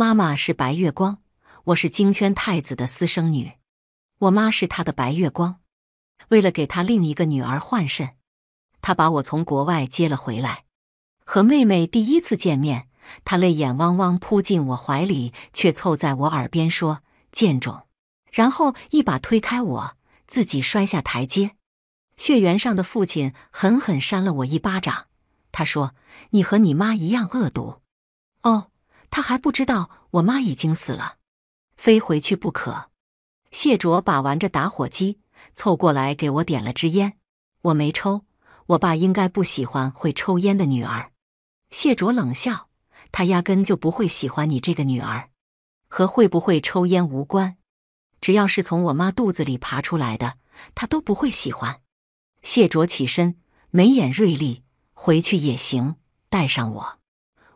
妈妈是白月光，我是京圈太子的私生女，我妈是他的白月光。为了给他另一个女儿换肾，他把我从国外接了回来。和妹妹第一次见面，她泪眼汪汪扑进我怀里，却凑在我耳边说：“贱种！”然后一把推开我，自己摔下台阶。血缘上的父亲狠狠扇了我一巴掌，他说：“你和你妈一样恶毒。”哦。他还不知道我妈已经死了，非回去不可。谢卓把玩着打火机，凑过来给我点了支烟。我没抽，我爸应该不喜欢会抽烟的女儿。谢卓冷笑：“他压根就不会喜欢你这个女儿，和会不会抽烟无关。只要是从我妈肚子里爬出来的，他都不会喜欢。”谢卓起身，眉眼锐利：“回去也行，带上我。”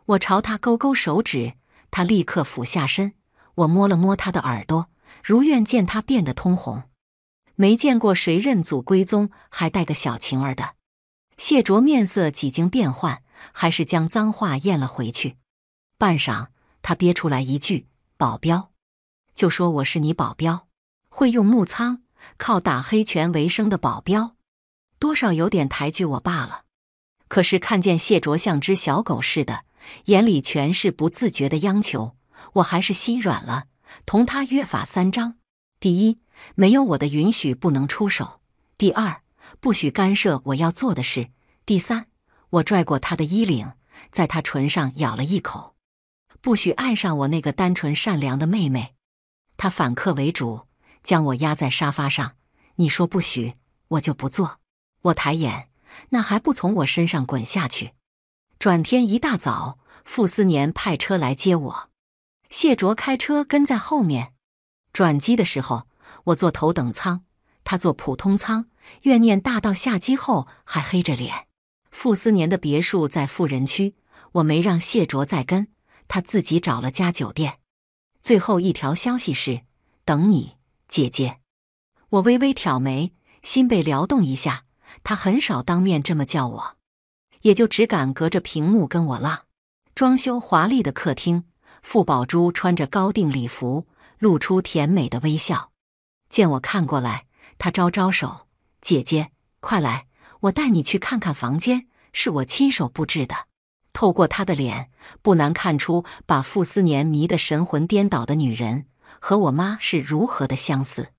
我朝他勾勾手指，他立刻俯下身。我摸了摸他的耳朵，如愿见他变得通红。没见过谁认祖归宗还带个小情儿的。谢卓面色几经变换，还是将脏话咽了回去。半晌，他憋出来一句：“保镖，就说我是你保镖，会用木仓，靠打黑拳为生的保镖，多少有点抬举我罢了。”可是看见谢卓像只小狗似的。眼里全是不自觉的央求，我还是心软了，同他约法三章：第一，没有我的允许不能出手；第二，不许干涉我要做的事；第三，我拽过他的衣领，在他唇上咬了一口。不许爱上我那个单纯善良的妹妹。他反客为主，将我压在沙发上。你说不许，我就不做。我抬眼，那还不从我身上滚下去？转天一大早，傅斯年派车来接我，谢卓开车跟在后面。转机的时候，我坐头等舱，他坐普通舱，怨念大到下机后还黑着脸。傅斯年的别墅在富人区，我没让谢卓再跟，他自己找了家酒店。最后一条消息是：“等你，姐姐。”我微微挑眉，心被撩动一下。他很少当面这么叫我。也就只敢隔着屏幕跟我浪。装修华丽的客厅，傅宝珠穿着高定礼服，露出甜美的微笑。见我看过来，她招招手：“姐姐，快来，我带你去看看房间，是我亲手布置的。”透过她的脸，不难看出把傅斯年迷得神魂颠倒的女人和我妈是如何的相似。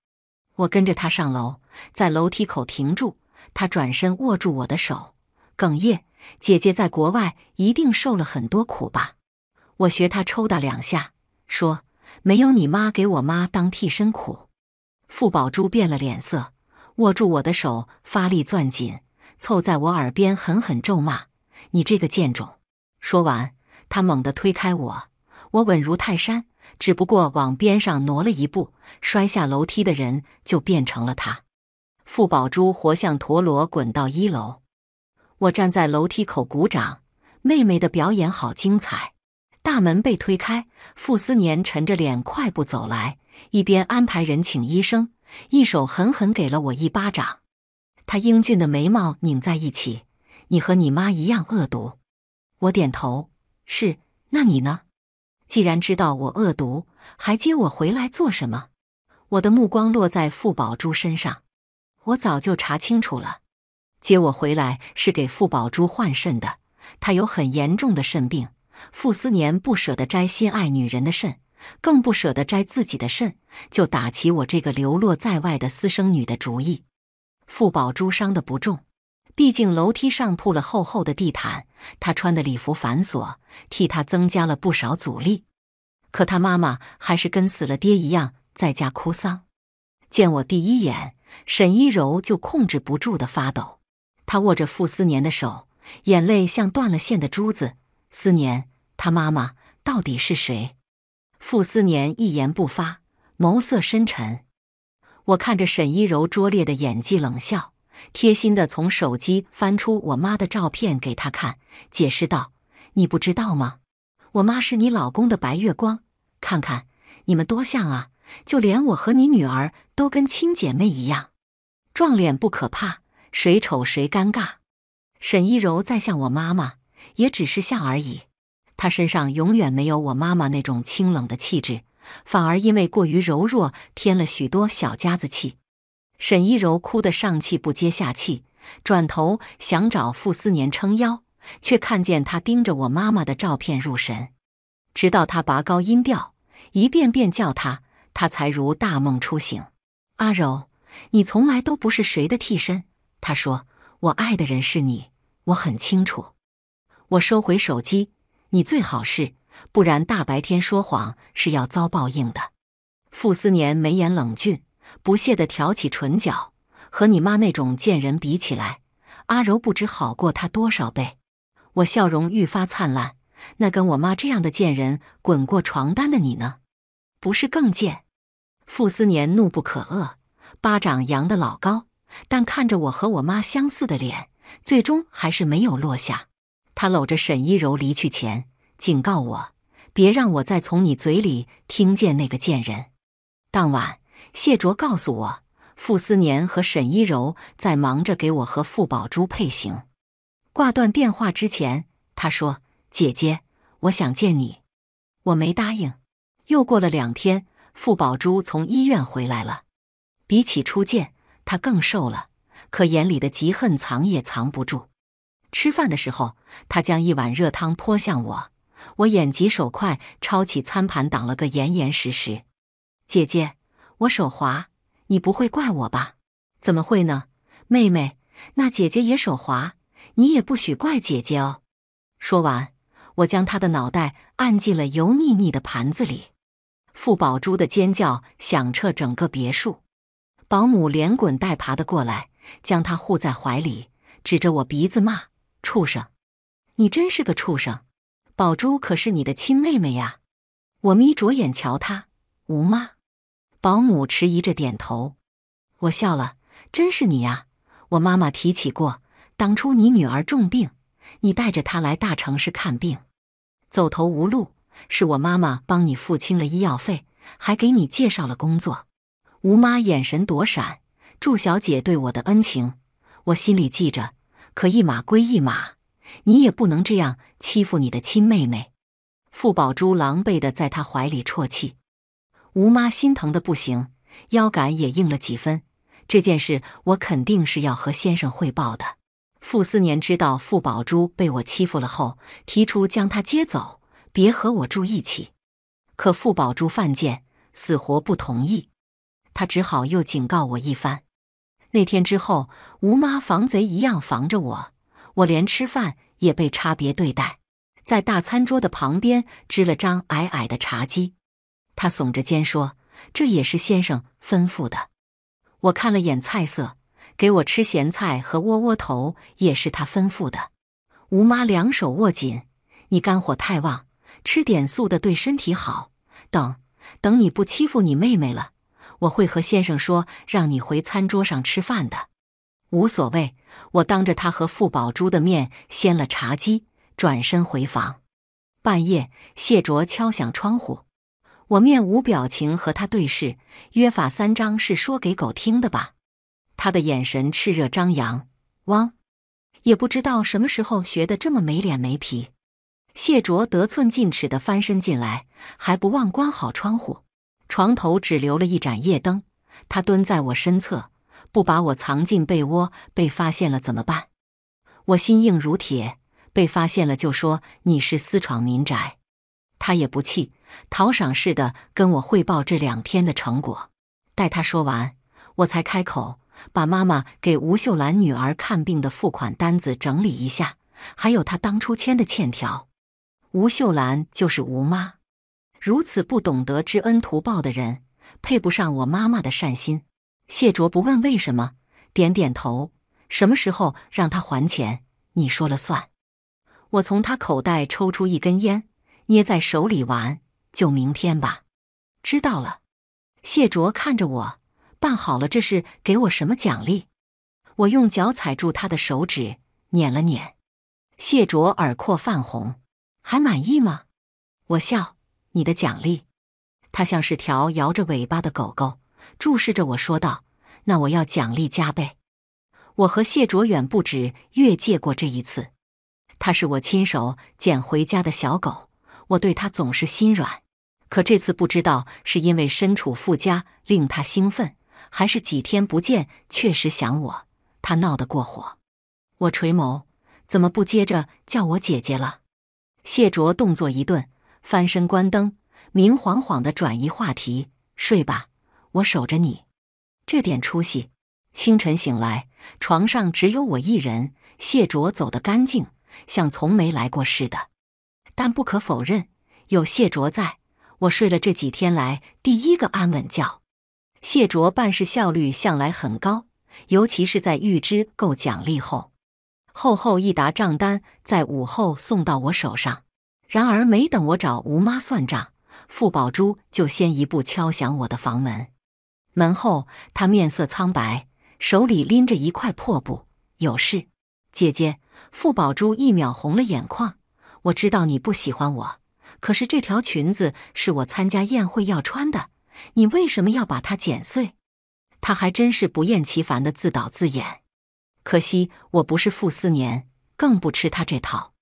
我跟着她上楼，在楼梯口停住，她转身握住我的手，哽咽。姐姐在国外一定受了很多苦吧？我学她抽打两下，说：“没有你妈给我妈当替身苦。”傅宝珠变了脸色，握住我的手，发力攥紧，凑在我耳边狠狠咒骂：“你这个贱种！”说完，她猛地推开我。我稳如泰山，只不过往边上挪了一步，摔下楼梯的人就变成了他。傅宝珠活像陀螺，滚到一楼。我站在楼梯口鼓掌，妹妹的表演好精彩。大门被推开，傅斯年沉着脸快步走来，一边安排人请医生，一手狠狠给了我一巴掌。他英俊的眉毛拧在一起：“你和你妈一样恶毒。”我点头：“是。”那你呢？既然知道我恶毒，还接我回来做什么？我的目光落在傅宝珠身上，我早就查清楚了。接我回来是给傅宝珠换肾的，他有很严重的肾病。傅斯年不舍得摘心爱女人的肾，更不舍得摘自己的肾，就打起我这个流落在外的私生女的主意。傅宝珠伤的不重，毕竟楼梯上铺了厚厚的地毯，她穿的礼服繁琐，替她增加了不少阻力。可她妈妈还是跟死了爹一样在家哭丧。见我第一眼，沈一柔就控制不住的发抖。他握着傅思年的手，眼泪像断了线的珠子。思年，他妈妈到底是谁？傅思年一言不发，眸色深沉。我看着沈一柔拙劣的演技冷笑，贴心地从手机翻出我妈的照片给他看，解释道：“你不知道吗？我妈是你老公的白月光，看看你们多像啊！就连我和你女儿都跟亲姐妹一样，撞脸不可怕。”谁丑谁尴尬，沈一柔再像我妈妈，也只是像而已。她身上永远没有我妈妈那种清冷的气质，反而因为过于柔弱，添了许多小家子气。沈一柔哭得上气不接下气，转头想找傅斯年撑腰，却看见他盯着我妈妈的照片入神，直到他拔高音调一遍遍叫他，他才如大梦初醒：“阿柔，你从来都不是谁的替身。”他说：“我爱的人是你，我很清楚。”我收回手机，你最好是，不然大白天说谎是要遭报应的。傅斯年眉眼冷峻，不屑地挑起唇角。和你妈那种贱人比起来，阿柔不知好过他多少倍。我笑容愈发灿烂。那跟我妈这样的贱人滚过床单的你呢？不是更贱？傅斯年怒不可遏，巴掌扬得老高。但看着我和我妈相似的脸，最终还是没有落下。他搂着沈一柔离去前，警告我别让我再从你嘴里听见那个贱人。当晚，谢卓告诉我，傅思年和沈一柔在忙着给我和傅宝珠配型。挂断电话之前，他说：“姐姐，我想见你。”我没答应。又过了两天，傅宝珠从医院回来了。比起初见。他更瘦了，可眼里的嫉恨藏也藏不住。吃饭的时候，他将一碗热汤泼向我，我眼疾手快，抄起餐盘挡了个严严实实。姐姐，我手滑，你不会怪我吧？怎么会呢，妹妹？那姐姐也手滑，你也不许怪姐姐哦。说完，我将他的脑袋按进了油腻腻的盘子里。傅宝珠的尖叫响彻整个别墅。保姆连滚带爬的过来，将她护在怀里，指着我鼻子骂：“畜生，你真是个畜生！宝珠可是你的亲妹妹呀！”我眯着眼瞧她，吴妈。保姆迟疑着点头。我笑了：“真是你呀！我妈妈提起过，当初你女儿重病，你带着她来大城市看病，走投无路，是我妈妈帮你付清了医药费，还给你介绍了工作。”吴妈眼神躲闪，祝小姐对我的恩情，我心里记着。可一码归一码，你也不能这样欺负你的亲妹妹。傅宝珠狼狈的在他怀里啜泣，吴妈心疼的不行，腰杆也硬了几分。这件事我肯定是要和先生汇报的。傅斯年知道傅宝珠被我欺负了后，提出将她接走，别和我住一起。可傅宝珠犯贱，死活不同意。他只好又警告我一番。那天之后，吴妈防贼一样防着我，我连吃饭也被差别对待，在大餐桌的旁边支了张矮矮的茶几。他耸着肩说：“这也是先生吩咐的。”我看了眼菜色，给我吃咸菜和窝窝头也是他吩咐的。吴妈两手握紧：“你肝火太旺，吃点素的对身体好。等，等你不欺负你妹妹了。”我会和先生说，让你回餐桌上吃饭的。无所谓，我当着他和傅宝珠的面掀了茶几，转身回房。半夜，谢卓敲响窗户，我面无表情和他对视。约法三章是说给狗听的吧？他的眼神炽热张扬。汪，也不知道什么时候学的这么没脸没皮。谢卓得寸进尺的翻身进来，还不忘关好窗户。床头只留了一盏夜灯，他蹲在我身侧，不把我藏进被窝，被发现了怎么办？我心硬如铁，被发现了就说你是私闯民宅。他也不气，讨赏似的跟我汇报这两天的成果。待他说完，我才开口，把妈妈给吴秀兰女儿看病的付款单子整理一下，还有她当初签的欠条。吴秀兰就是吴妈。如此不懂得知恩图报的人，配不上我妈妈的善心。谢卓不问为什么，点点头。什么时候让他还钱，你说了算。我从他口袋抽出一根烟，捏在手里玩。就明天吧。知道了。谢卓看着我，办好了这是给我什么奖励？我用脚踩住他的手指，捻了捻。谢卓耳廓泛红，还满意吗？我笑。你的奖励，它像是条摇着尾巴的狗狗，注视着我说道：“那我要奖励加倍。”我和谢卓远不止越界过这一次，它是我亲手捡回家的小狗，我对它总是心软。可这次不知道是因为身处富家令它兴奋，还是几天不见确实想我，它闹得过火。我垂眸，怎么不接着叫我姐姐了？谢卓动作一顿。翻身关灯，明晃晃的转移话题。睡吧，我守着你。这点出息。清晨醒来，床上只有我一人。谢卓走得干净，像从没来过似的。但不可否认，有谢卓在，我睡了这几天来第一个安稳觉。谢卓办事效率向来很高，尤其是在预支够奖励后，厚厚一沓账单在午后送到我手上。然而，没等我找吴妈算账，傅宝珠就先一步敲响我的房门。门后，她面色苍白，手里拎着一块破布。有事，姐姐。傅宝珠一秒红了眼眶。我知道你不喜欢我，可是这条裙子是我参加宴会要穿的，你为什么要把它剪碎？他还真是不厌其烦地自导自演。可惜我不是傅斯年，更不吃他这套。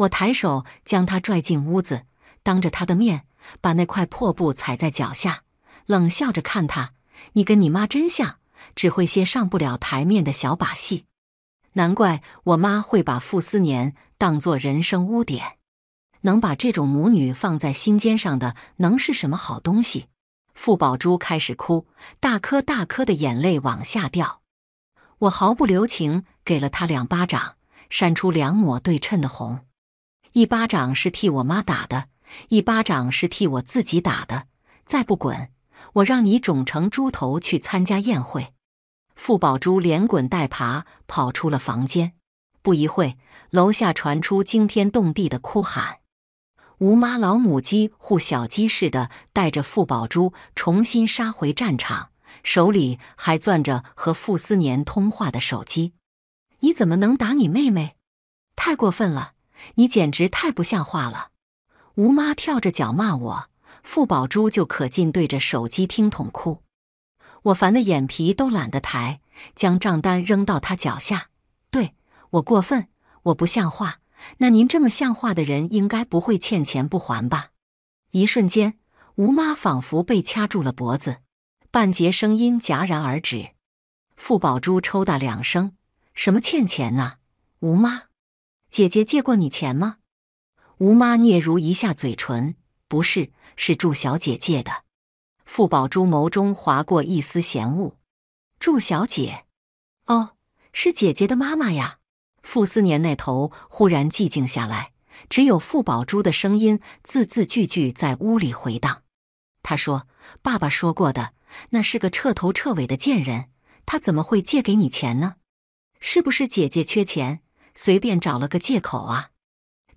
我抬手将他拽进屋子，当着他的面把那块破布踩在脚下，冷笑着看他：“你跟你妈真像，只会些上不了台面的小把戏。难怪我妈会把傅斯年当作人生污点。能把这种母女放在心尖上的，能是什么好东西？”傅宝珠开始哭，大颗大颗的眼泪往下掉。我毫不留情给了他两巴掌，扇出两抹对称的红。一巴掌是替我妈打的，一巴掌是替我自己打的。再不滚，我让你肿成猪头去参加宴会！傅宝珠连滚带爬跑出了房间。不一会楼下传出惊天动地的哭喊。吴妈老母鸡护小鸡似的带着傅宝珠重新杀回战场，手里还攥着和傅斯年通话的手机。你怎么能打你妹妹？太过分了！你简直太不像话了！吴妈跳着脚骂我，傅宝珠就可劲对着手机听筒哭。我烦的眼皮都懒得抬，将账单扔到她脚下。对我过分，我不像话。那您这么像话的人，应该不会欠钱不还吧？一瞬间，吴妈仿佛被掐住了脖子，半截声音戛然而止。傅宝珠抽打两声：“什么欠钱啊，吴妈？”姐姐借过你钱吗？吴妈嗫嚅一下嘴唇，不是，是祝小姐借的。傅宝珠眸中划过一丝嫌恶。祝小姐，哦，是姐姐的妈妈呀。傅斯年那头忽然寂静下来，只有傅宝珠的声音字字句句在屋里回荡。他说：“爸爸说过的，那是个彻头彻尾的贱人，他怎么会借给你钱呢？是不是姐姐缺钱？”随便找了个借口啊！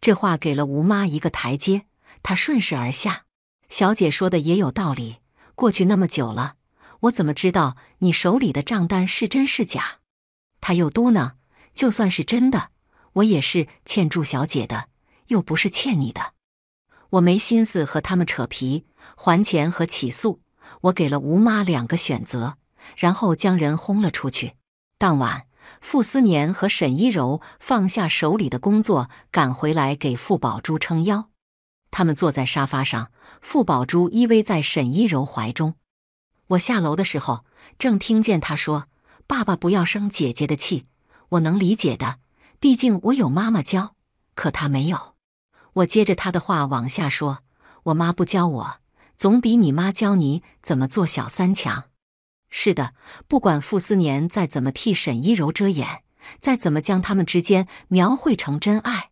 这话给了吴妈一个台阶，她顺势而下。小姐说的也有道理，过去那么久了，我怎么知道你手里的账单是真是假？她又嘟囔：“就算是真的，我也是欠住小姐的，又不是欠你的。我没心思和他们扯皮，还钱和起诉，我给了吴妈两个选择，然后将人轰了出去。当晚。”傅斯年和沈一柔放下手里的工作，赶回来给傅宝珠撑腰。他们坐在沙发上，傅宝珠依偎在沈一柔怀中。我下楼的时候，正听见他说：“爸爸不要生姐姐的气，我能理解的，毕竟我有妈妈教，可他没有。”我接着他的话往下说：“我妈不教我，总比你妈教你怎么做小三强。”是的，不管傅斯年再怎么替沈一柔遮掩，再怎么将他们之间描绘成真爱，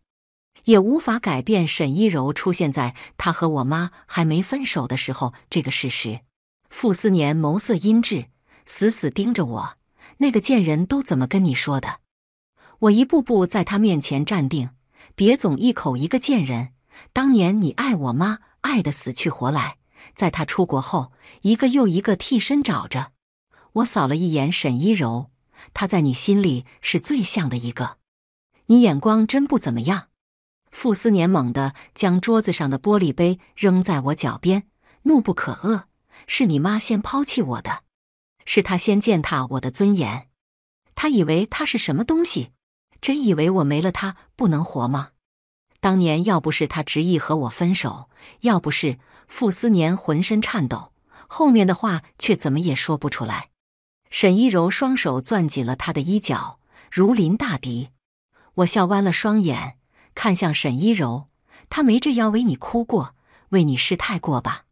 也无法改变沈一柔出现在他和我妈还没分手的时候这个事实。傅斯年眸色阴鸷，死死盯着我。那个贱人都怎么跟你说的？我一步步在他面前站定，别总一口一个贱人。当年你爱我妈，爱得死去活来，在他出国后，一个又一个替身找着。我扫了一眼沈一柔，她在你心里是最像的一个，你眼光真不怎么样。傅斯年猛地将桌子上的玻璃杯扔在我脚边，怒不可遏：“是你妈先抛弃我的，是她先践踏我的尊严，他以为他是什么东西？真以为我没了他不能活吗？当年要不是他执意和我分手，要不是……”傅斯年浑身颤抖，后面的话却怎么也说不出来。沈一柔双手攥紧了他的衣角，如临大敌。我笑弯了双眼，看向沈一柔，他没这腰为你哭过，为你失态过吧？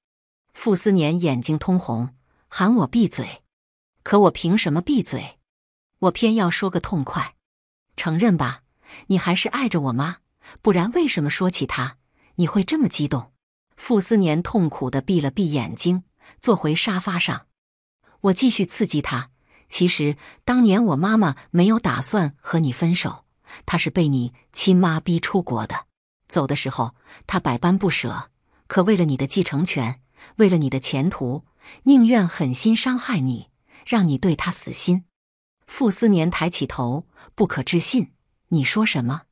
傅斯年眼睛通红，喊我闭嘴。可我凭什么闭嘴？我偏要说个痛快。承认吧，你还是爱着我妈，不然为什么说起她你会这么激动？傅斯年痛苦地闭了闭眼睛，坐回沙发上。我继续刺激他。其实当年我妈妈没有打算和你分手，她是被你亲妈逼出国的。走的时候她百般不舍，可为了你的继承权，为了你的前途，宁愿狠心伤害你，让你对她死心。傅斯年抬起头，不可置信：“你说什么？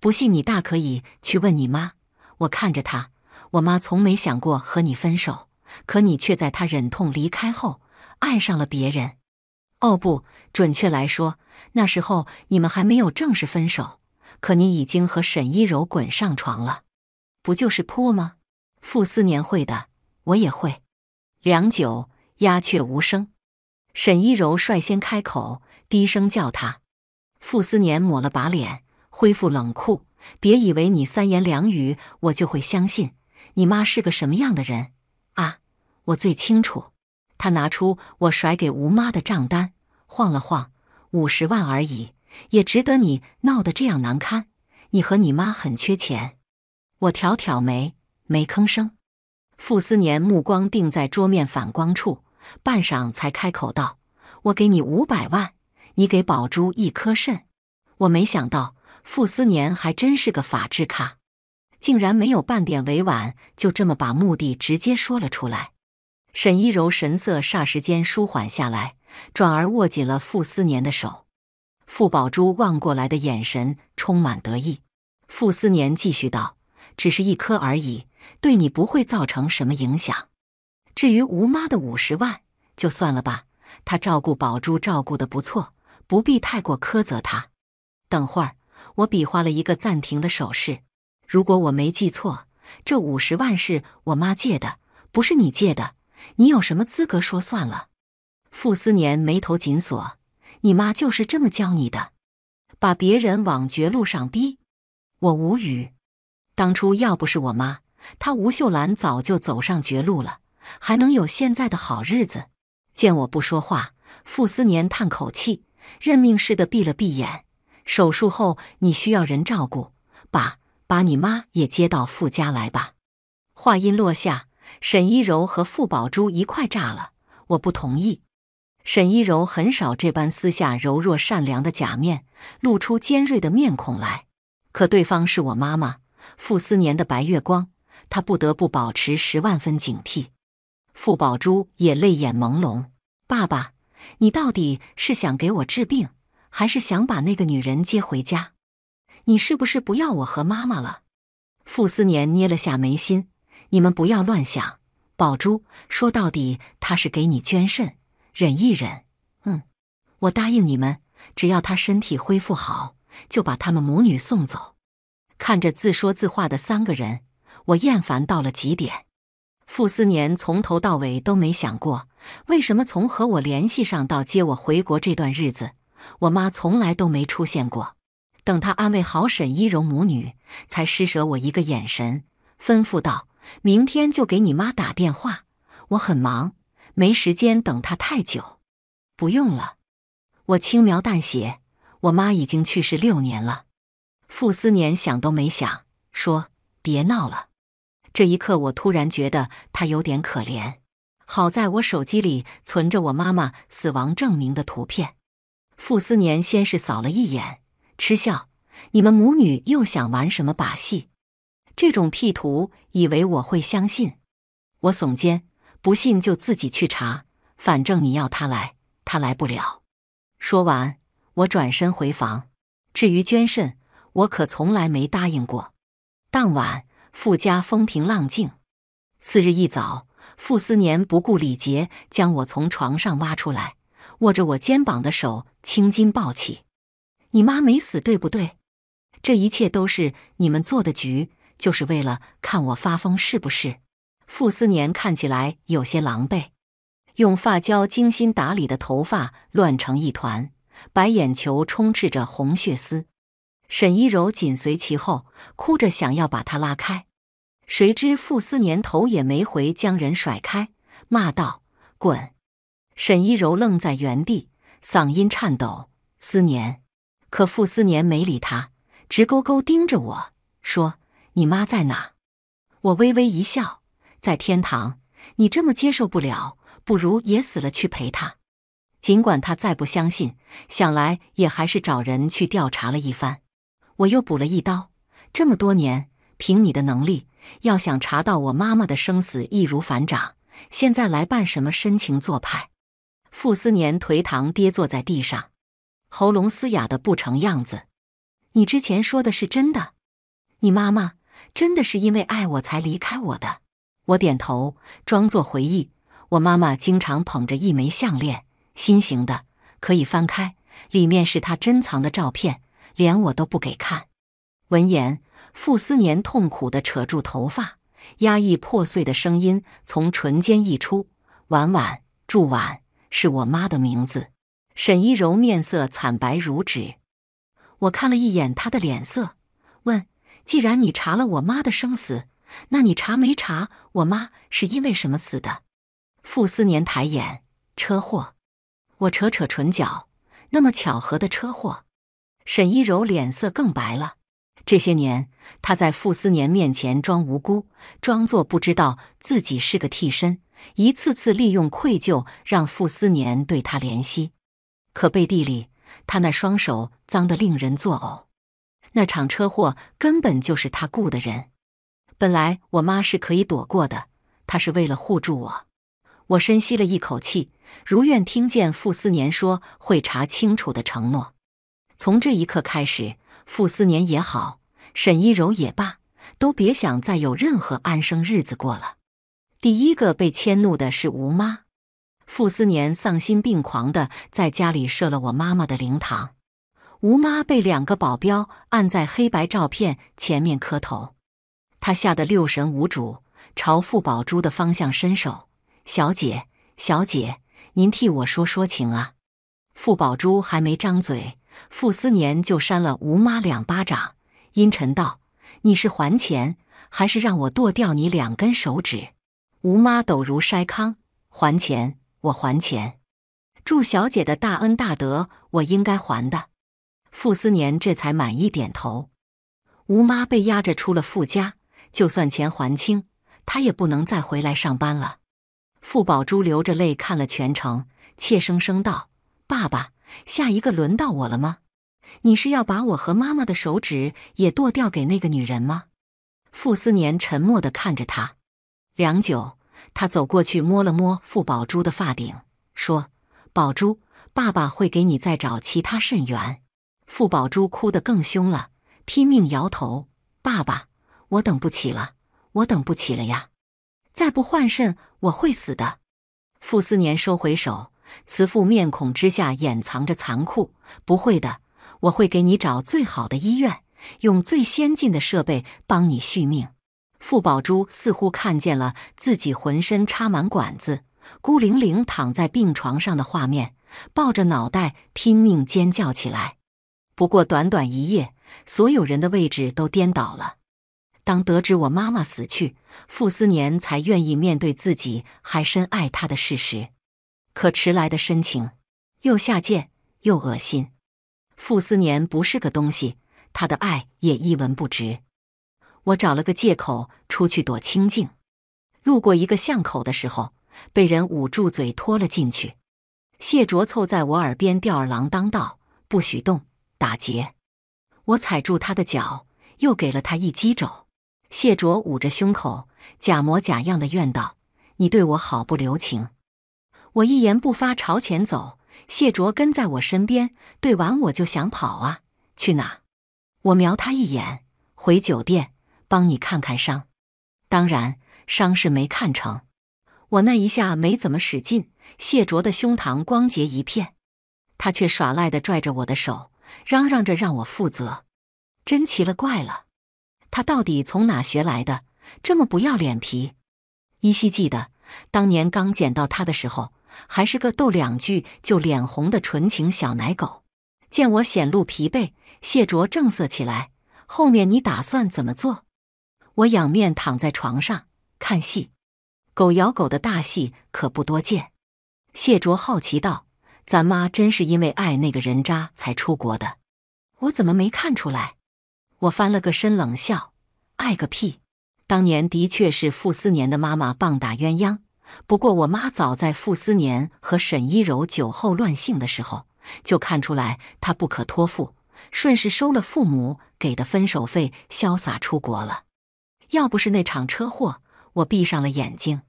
不信你大可以去问你妈。”我看着她，我妈从没想过和你分手，可你却在她忍痛离开后爱上了别人。哦不，准确来说，那时候你们还没有正式分手，可你已经和沈一柔滚上床了，不就是破吗？傅斯年会的，我也会。良久，鸦雀无声。沈一柔率先开口，低声叫他。傅斯年抹了把脸，恢复冷酷。别以为你三言两语我就会相信，你妈是个什么样的人啊？我最清楚。他拿出我甩给吴妈的账单。晃了晃，五十万而已，也值得你闹得这样难堪。你和你妈很缺钱。我挑挑眉，没吭声。傅斯年目光定在桌面反光处，半晌才开口道：“我给你五百万，你给宝珠一颗肾。”我没想到傅斯年还真是个法制咖，竟然没有半点委婉，就这么把目的直接说了出来。沈一柔神色霎时间舒缓下来。转而握紧了傅斯年的手，傅宝珠望过来的眼神充满得意。傅斯年继续道：“只是一颗而已，对你不会造成什么影响。至于吴妈的五十万，就算了吧。她照顾宝珠照顾的不错，不必太过苛责她。”等会儿，我比划了一个暂停的手势。如果我没记错，这五十万是我妈借的，不是你借的。你有什么资格说算了？”傅斯年眉头紧锁：“你妈就是这么教你的，把别人往绝路上逼。”我无语。当初要不是我妈，她吴秀兰早就走上绝路了，还能有现在的好日子。见我不说话，傅斯年叹口气，认命似的闭了闭眼。手术后你需要人照顾，把把你妈也接到傅家来吧。话音落下，沈一柔和傅宝珠一块炸了。我不同意。沈一柔很少这般撕下柔弱善良的假面，露出尖锐的面孔来。可对方是我妈妈，傅斯年的白月光，她不得不保持十万分警惕。傅宝珠也泪眼朦胧：“爸爸，你到底是想给我治病，还是想把那个女人接回家？你是不是不要我和妈妈了？”傅斯年捏了下眉心：“你们不要乱想，宝珠，说到底，她是给你捐肾。”忍一忍，嗯，我答应你们，只要他身体恢复好，就把他们母女送走。看着自说自话的三个人，我厌烦到了极点。傅斯年从头到尾都没想过，为什么从和我联系上到接我回国这段日子，我妈从来都没出现过。等他安慰好沈一柔母女，才施舍我一个眼神，吩咐道：“明天就给你妈打电话，我很忙。”没时间等他太久，不用了。我轻描淡写，我妈已经去世六年了。傅斯年想都没想，说：“别闹了。”这一刻，我突然觉得他有点可怜。好在我手机里存着我妈妈死亡证明的图片。傅斯年先是扫了一眼，嗤笑：“你们母女又想玩什么把戏？这种 P 图，以为我会相信？”我耸肩。不信就自己去查，反正你要他来，他来不了。说完，我转身回房。至于捐肾，我可从来没答应过。当晚，傅家风平浪静。次日一早，傅思年不顾礼节，将我从床上挖出来，握着我肩膀的手青筋暴起：“你妈没死，对不对？这一切都是你们做的局，就是为了看我发疯，是不是？”傅斯年看起来有些狼狈，用发胶精心打理的头发乱成一团，白眼球充斥着红血丝。沈一柔紧随其后，哭着想要把他拉开，谁知傅斯年头也没回，将人甩开，骂道：“滚！”沈一柔愣在原地，嗓音颤抖：“思年。”可傅斯年没理他，直勾勾盯着我说：“你妈在哪？”我微微一笑。在天堂，你这么接受不了，不如也死了去陪他。尽管他再不相信，想来也还是找人去调查了一番。我又补了一刀，这么多年，凭你的能力，要想查到我妈妈的生死，易如反掌。现在来办什么深情做派？傅斯年颓唐跌坐在地上，喉咙嘶哑的不成样子。你之前说的是真的，你妈妈真的是因为爱我才离开我的。我点头，装作回忆。我妈妈经常捧着一枚项链，心形的，可以翻开，里面是她珍藏的照片，连我都不给看。闻言，傅斯年痛苦地扯住头发，压抑破碎的声音从唇间溢出：“婉婉，祝婉，是我妈的名字。”沈一柔面色惨白如纸，我看了一眼她的脸色，问：“既然你查了我妈的生死？”那你查没查我妈是因为什么死的？傅斯年抬眼，车祸。我扯扯唇角，那么巧合的车祸。沈一柔脸色更白了。这些年，他在傅斯年面前装无辜，装作不知道自己是个替身，一次次利用愧疚让傅斯年对他怜惜。可背地里，他那双手脏的令人作呕。那场车祸根本就是他雇的人。本来我妈是可以躲过的，她是为了护住我。我深吸了一口气，如愿听见傅斯年说会查清楚的承诺。从这一刻开始，傅斯年也好，沈一柔也罢，都别想再有任何安生日子过了。第一个被迁怒的是吴妈，傅斯年丧心病狂地在家里设了我妈妈的灵堂，吴妈被两个保镖按在黑白照片前面磕头。他吓得六神无主，朝傅宝珠的方向伸手：“小姐，小姐，您替我说说情啊！”傅宝珠还没张嘴，傅斯年就扇了吴妈两巴掌，阴沉道：“你是还钱，还是让我剁掉你两根手指？”吴妈抖如筛糠：“还钱，我还钱，祝小姐的大恩大德，我应该还的。”傅斯年这才满意点头。吴妈被押着出了傅家。就算钱还清，他也不能再回来上班了。傅宝珠流着泪看了全程，怯生生道：“爸爸，下一个轮到我了吗？你是要把我和妈妈的手指也剁掉给那个女人吗？”傅思年沉默地看着他，良久，他走过去摸了摸傅宝珠的发顶，说：“宝珠，爸爸会给你再找其他肾源。”傅宝珠哭得更凶了，拼命摇头：“爸爸。”我等不起了，我等不起了呀！再不换肾，我会死的。傅斯年收回手，慈父面孔之下掩藏着残酷。不会的，我会给你找最好的医院，用最先进的设备帮你续命。傅宝珠似乎看见了自己浑身插满管子、孤零零躺在病床上的画面，抱着脑袋拼命尖叫起来。不过短短一夜，所有人的位置都颠倒了。当得知我妈妈死去，傅斯年才愿意面对自己还深爱她的事实。可迟来的深情又下贱又恶心。傅斯年不是个东西，他的爱也一文不值。我找了个借口出去躲清静，路过一个巷口的时候，被人捂住嘴拖了进去。谢卓凑在我耳边吊儿郎当道：“不许动，打劫！”我踩住他的脚，又给了他一击肘。谢卓捂着胸口，假模假样的怨道：“你对我毫不留情。”我一言不发朝前走，谢卓跟在我身边。对完我就想跑啊，去哪？我瞄他一眼，回酒店帮你看看伤，当然伤势没看成。我那一下没怎么使劲，谢卓的胸膛光洁一片，他却耍赖的拽着我的手，嚷嚷着让我负责。真奇了怪了。他到底从哪学来的这么不要脸皮？依稀记得当年刚捡到他的时候，还是个逗两句就脸红的纯情小奶狗。见我显露疲惫，谢卓正色起来：“后面你打算怎么做？”我仰面躺在床上看戏，狗咬狗的大戏可不多见。谢卓好奇道：“咱妈真是因为爱那个人渣才出国的？我怎么没看出来？”我翻了个身，冷笑：“爱个屁！当年的确是傅斯年的妈妈棒打鸳鸯，不过我妈早在傅斯年和沈一柔酒后乱性的时候，就看出来他不可托付，顺势收了父母给的分手费，潇洒出国了。要不是那场车祸，我闭上了眼睛，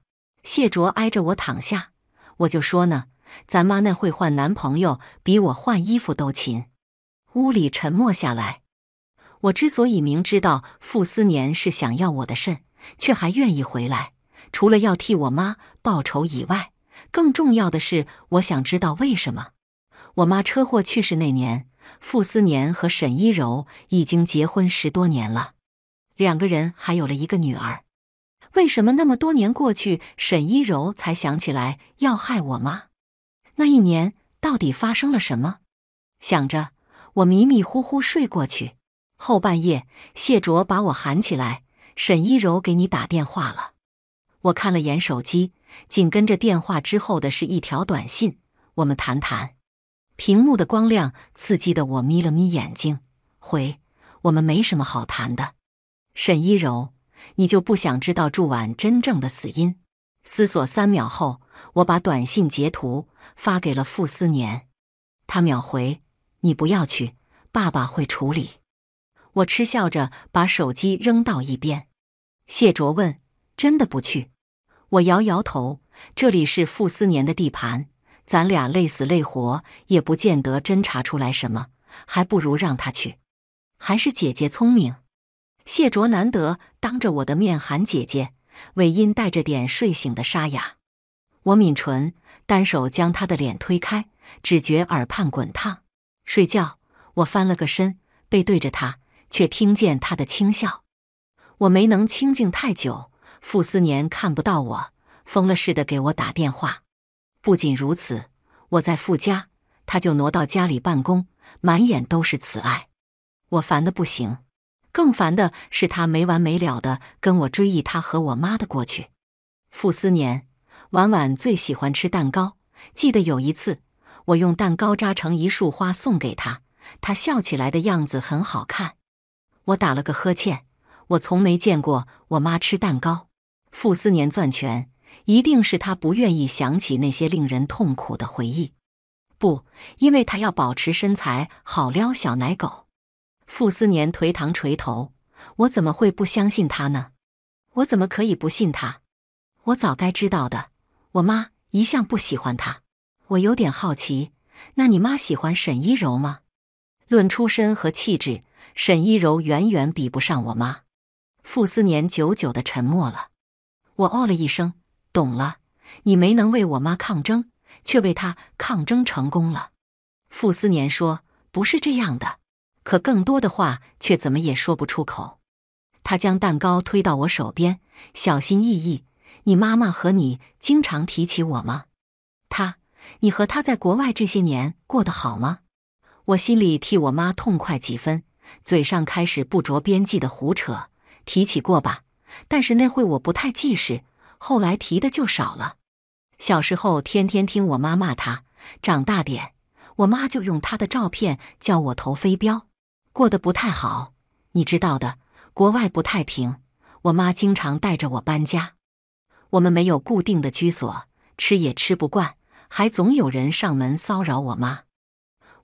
谢卓挨着我躺下，我就说呢，咱妈那会换男朋友比我换衣服都勤。”屋里沉默下来。我之所以明知道傅斯年是想要我的肾，却还愿意回来，除了要替我妈报仇以外，更重要的是，我想知道为什么我妈车祸去世那年，傅斯年和沈一柔已经结婚十多年了，两个人还有了一个女儿，为什么那么多年过去，沈一柔才想起来要害我妈？那一年到底发生了什么？想着，我迷迷糊糊睡过去。后半夜，谢卓把我喊起来。沈一柔给你打电话了。我看了眼手机，紧跟着电话之后的是一条短信：“我们谈谈。”屏幕的光亮刺激的我眯了眯眼睛。回：我们没什么好谈的。沈一柔，你就不想知道祝婉真正的死因？思索三秒后，我把短信截图发给了傅思年。他秒回：你不要去，爸爸会处理。我嗤笑着把手机扔到一边，谢卓问：“真的不去？”我摇摇头：“这里是傅斯年的地盘，咱俩累死累活也不见得侦查出来什么，还不如让他去。还是姐姐聪明。”谢卓难得当着我的面喊姐姐，尾音带着点睡醒的沙哑。我抿唇，单手将他的脸推开，只觉耳畔滚烫。睡觉，我翻了个身，背对着他。却听见他的轻笑，我没能清静太久。傅斯年看不到我，疯了似的给我打电话。不仅如此，我在傅家，他就挪到家里办公，满眼都是慈爱。我烦的不行，更烦的是他没完没了的跟我追忆他和我妈的过去。傅斯年，婉婉最喜欢吃蛋糕。记得有一次，我用蛋糕扎成一束花送给他，他笑起来的样子很好看。我打了个呵欠，我从没见过我妈吃蛋糕。傅斯年攥拳，一定是他不愿意想起那些令人痛苦的回忆。不，因为他要保持身材，好撩小奶狗。傅斯年颓唐垂头，我怎么会不相信他呢？我怎么可以不信他？我早该知道的。我妈一向不喜欢他。我有点好奇，那你妈喜欢沈一柔吗？论出身和气质。沈一柔远远比不上我妈。傅斯年久久的沉默了。我哦了一声，懂了。你没能为我妈抗争，却为她抗争成功了。傅斯年说：“不是这样的。”可更多的话却怎么也说不出口。他将蛋糕推到我手边，小心翼翼：“你妈妈和你经常提起我吗？他，你和他在国外这些年过得好吗？”我心里替我妈痛快几分。嘴上开始不着边际的胡扯，提起过吧？但是那会我不太记事，后来提的就少了。小时候天天听我妈骂他，长大点，我妈就用他的照片叫我投飞镖。过得不太好，你知道的，国外不太平，我妈经常带着我搬家，我们没有固定的居所，吃也吃不惯，还总有人上门骚扰我妈。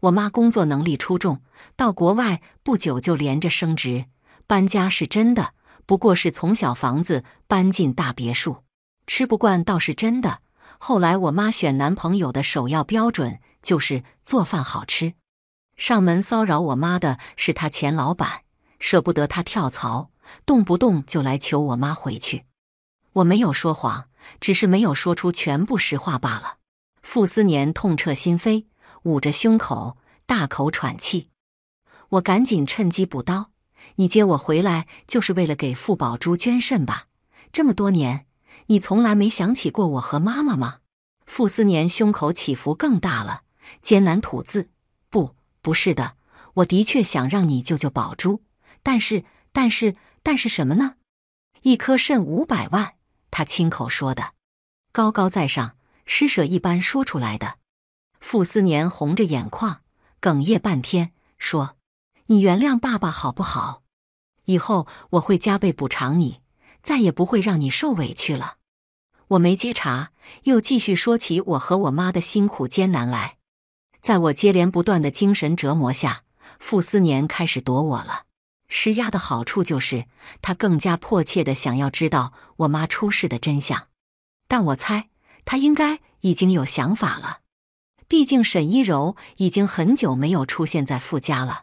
我妈工作能力出众，到国外不久就连着升职。搬家是真的，不过是从小房子搬进大别墅。吃不惯倒是真的。后来我妈选男朋友的首要标准就是做饭好吃。上门骚扰我妈的是她前老板，舍不得她跳槽，动不动就来求我妈回去。我没有说谎，只是没有说出全部实话罢了。傅斯年痛彻心扉。捂着胸口，大口喘气。我赶紧趁机补刀：“你接我回来就是为了给傅宝珠捐肾吧？这么多年，你从来没想起过我和妈妈吗？”傅斯年胸口起伏更大了，艰难吐字：“不，不是的，我的确想让你救救宝珠，但是，但是，但是什么呢？一颗肾五百万，他亲口说的，高高在上，施舍一般说出来的。”傅斯年红着眼眶，哽咽半天，说：“你原谅爸爸好不好？以后我会加倍补偿你，再也不会让你受委屈了。”我没接茬，又继续说起我和我妈的辛苦艰难来。在我接连不断的精神折磨下，傅斯年开始躲我了。施压的好处就是，他更加迫切的想要知道我妈出事的真相，但我猜他应该已经有想法了。毕竟沈一柔已经很久没有出现在傅家了。